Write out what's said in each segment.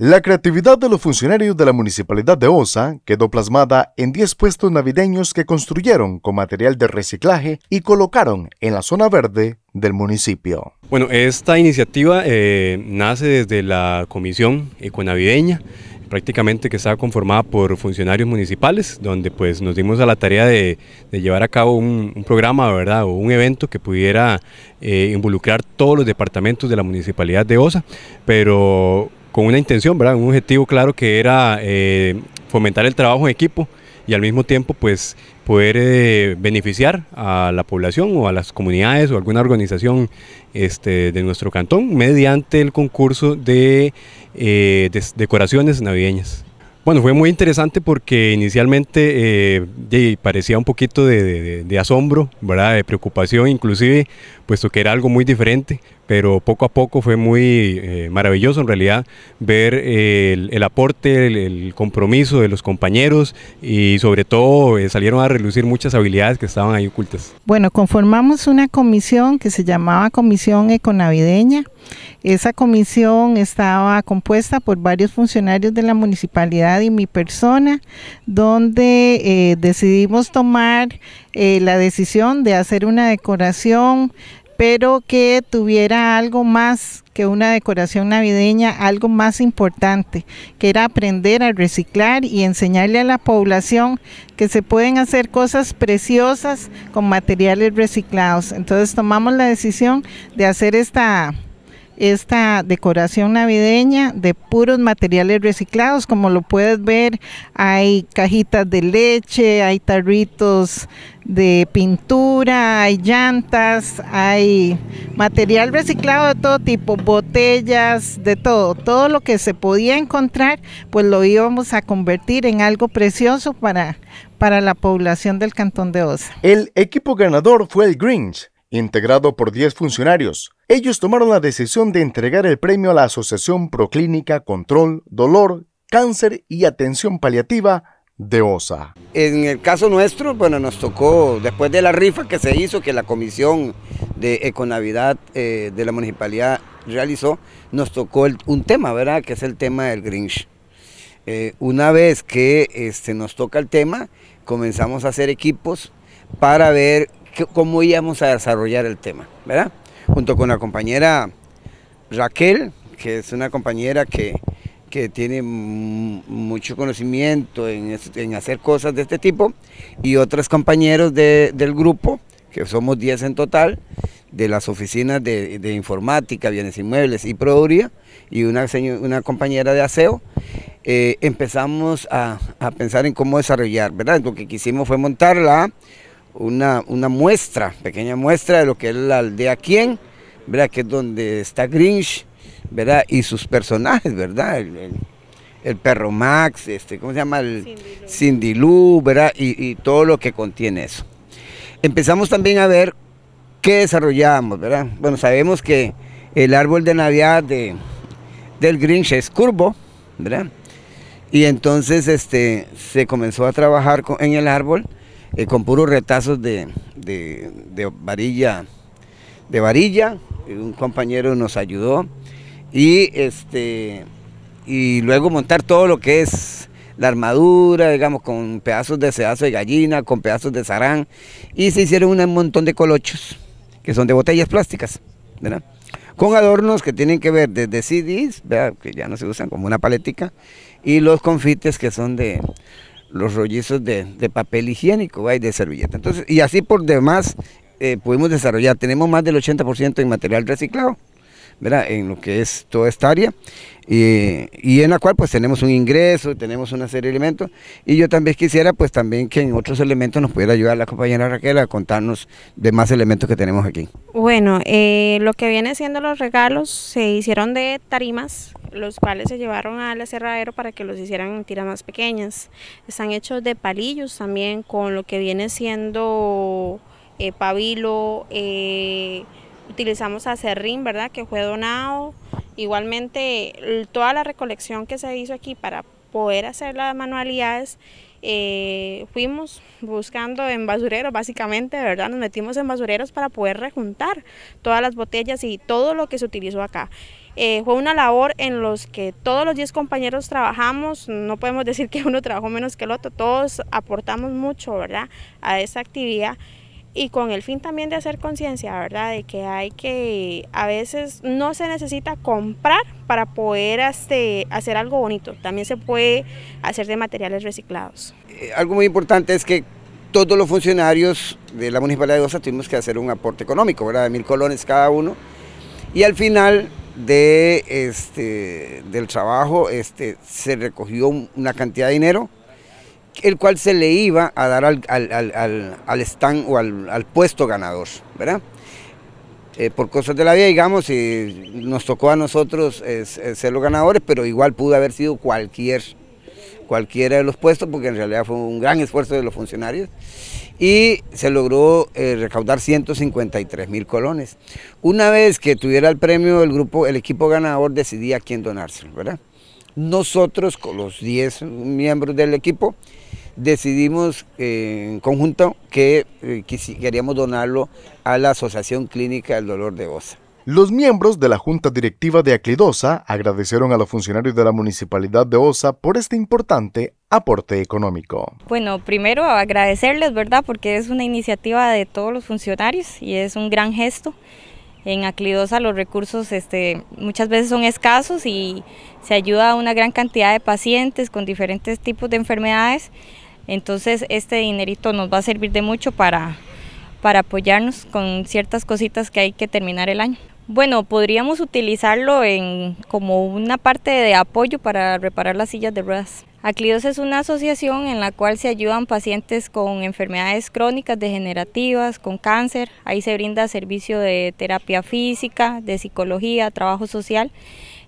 La creatividad de los funcionarios de la municipalidad de Osa quedó plasmada en 10 puestos navideños que construyeron con material de reciclaje y colocaron en la zona verde del municipio. Bueno, esta iniciativa eh, nace desde la Comisión Econavideña, prácticamente que estaba conformada por funcionarios municipales, donde pues nos dimos a la tarea de, llevar a cabo un, programa, ¿verdad? O un evento que pudiera eh, involucrar todos los departamentos de la municipalidad de Osa, pero con una intención, ¿verdad? Un objetivo claro que era eh, fomentar el trabajo en equipo y al mismo tiempo pues poder eh, beneficiar a la población o a las comunidades o alguna organización este, de nuestro cantón mediante el concurso de eh, decoraciones navideñas. Bueno, fue muy interesante porque inicialmente eh, parecía un poquito de, asombro, ¿verdad? de preocupación inclusive, puesto que era algo muy diferente, pero poco a poco fue muy eh, maravilloso en realidad ver eh, el, aporte, el, compromiso de los compañeros y sobre todo salieron a relucir muchas habilidades que estaban ahí ocultas. Bueno, conformamos una comisión que se llamaba Comisión Econavideña. Esa comisión estaba compuesta por varios funcionarios de la municipalidad y mi persona, donde eh, decidimos tomar eh, la decisión de hacer una decoración pero que tuviera algo más que una decoración navideña, algo más importante, que era aprender a reciclar y enseñarle a la población que se pueden hacer cosas preciosas con materiales reciclados. Entonces tomamos la decisión de hacer esta esta decoración navideña de puros materiales reciclados. Como lo puedes ver, hay cajitas de leche, hay tarritos de pintura, hay llantas, hay material reciclado de todo tipo, botellas, de todo. Todo lo que se podía encontrar, pues lo íbamos a convertir en algo precioso para, para la población del Cantón de Osa. El equipo ganador fue el Grinch integrado por 10 funcionarios. Ellos tomaron la decisión de entregar el premio a la Asociación Proclínica Control, Dolor, Cáncer y Atención Paliativa de OSA. En el caso nuestro, bueno, nos tocó, después de la rifa que se hizo, que la comisión de Econavidad eh, de la municipalidad realizó, nos tocó un tema, ¿verdad? Que es el tema del Grinch. Eh, una vez que este, nos toca el tema, comenzamos a hacer equipos para ver cómo íbamos a desarrollar el tema, ¿verdad? Junto con la compañera Raquel, que es una compañera que, tiene mucho conocimiento en, hacer cosas de este tipo, y otros compañeros del grupo, que somos 10 en total, de las oficinas de, informática, bienes inmuebles y proveeduría, y una, una compañera de aseo, eh, empezamos a, a, pensar en cómo desarrollar, ¿verdad? Lo que quisimos fue montarla. la una, muestra, pequeña muestra de lo que es la aldea Quién... ¿verdad? que es donde está Grinch ¿verdad? y sus personajes, ¿verdad? El, perro Max, este, ¿cómo se llama? El Cindy Lou, ¿verdad? Y, todo lo que contiene eso. Empezamos también a ver qué desarrollamos ¿verdad? Bueno, sabemos que el árbol de Navidad de, del Grinch es curvo, ¿verdad? Y entonces este, se comenzó a trabajar en el árbol eh, con puros retazos de, de, varilla, de varilla, eh, un compañero nos ayudó y este y luego montar todo lo que es la armadura, digamos, con pedazos de sedazo de gallina, con pedazos de sarán, y se hicieron un montón de colochos, que son de botellas plásticas, Con adornos que tienen que ver desde CDs, que ya no se usan, como una paletica, y los confites que son de, los rollizos de, papel higiénico y de servilleta. Entonces, y así por demás eh, pudimos desarrollar, tenemos más del 80% en material reciclado. ¿verdad? en lo que es toda esta área eh, y en la cual pues tenemos un ingreso, tenemos una serie de elementos y yo también quisiera pues también que en otros elementos nos pudiera ayudar la compañera Raquel a contarnos de más elementos que tenemos aquí. Bueno, eh, lo que viene siendo los regalos se hicieron de tarimas los cuales se llevaron al aserradero para que los hicieran en tiras más pequeñas. Están hechos de palillos también con lo que viene siendo eh, pabilo, eh, utilizamos acerrín, ¿verdad? Que fue donado. Igualmente, toda la recolección que se hizo aquí para poder hacer las manualidades, eh, fuimos buscando en basureros, básicamente, ¿verdad? Nos metimos en basureros para poder rejuntar todas las botellas y todo lo que se utilizó acá. Eh, fue una labor en los que todos los 10 compañeros trabajamos, no podemos decir que uno trabajó menos que el otro, todos aportamos mucho, ¿verdad?, a esta actividad y con el fin también de hacer conciencia, ¿verdad? De que hay que, a veces no se necesita comprar para poder este, hacer algo bonito, también se puede hacer de materiales reciclados. Eh, algo muy importante es que todos los funcionarios de la Municipalidad de Osa tuvimos que hacer un aporte económico, ¿verdad? De mil colones cada uno. Y al final de, este, del trabajo este, se recogió una cantidad de dinero, el cual se le iba a dar al, stand o al, puesto ganador, ¿verdad? Eh, por cosas de la vida, digamos, y nos tocó a nosotros ser los ganadores, pero igual pudo haber sido cualquier, cualquiera de los puestos, porque en realidad fue un gran esfuerzo de los funcionarios y se logró eh, recaudar 153 mil colones. Una vez que tuviera el premio, el, grupo, el equipo ganador decidía a quién donárselo, ¿verdad? Nosotros, con los 10 miembros del equipo, decidimos eh, en conjunto que eh, queríamos donarlo a la Asociación Clínica del Dolor de Osa. Los miembros de la Junta Directiva de Aclidosa agradecieron a los funcionarios de la Municipalidad de Osa por este importante aporte económico. Bueno, primero agradecerles, ¿verdad? Porque es una iniciativa de todos los funcionarios y es un gran gesto. En Aclidosa los recursos este, muchas veces son escasos y se ayuda a una gran cantidad de pacientes con diferentes tipos de enfermedades. Entonces este dinerito nos va a servir de mucho para, para apoyarnos con ciertas cositas que hay que terminar el año. Bueno, podríamos utilizarlo en, como una parte de apoyo para reparar las sillas de ruedas. Aclidos es una asociación en la cual se ayudan pacientes con enfermedades crónicas degenerativas, con cáncer. Ahí se brinda servicio de terapia física, de psicología, trabajo social.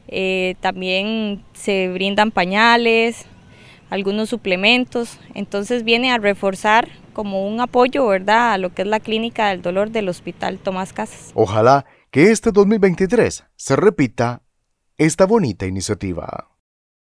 Eh, también se brindan pañales, algunos suplementos. Entonces viene a reforzar como un apoyo, ¿verdad?, a lo que es la clínica del dolor del Hospital Tomás Casas. Ojalá que este 2023 se repita esta bonita iniciativa.